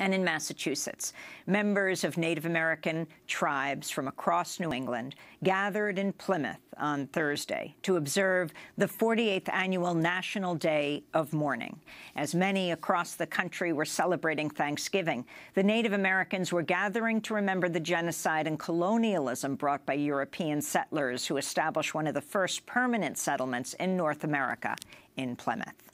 and in Massachusetts, members of Native American tribes from across New England gathered in Plymouth on Thursday to observe the 48th annual National Day of Mourning. As many across the country were celebrating Thanksgiving, the Native Americans were gathering to remember the genocide and colonialism brought by European settlers who established one of the first permanent settlements in North America in Plymouth.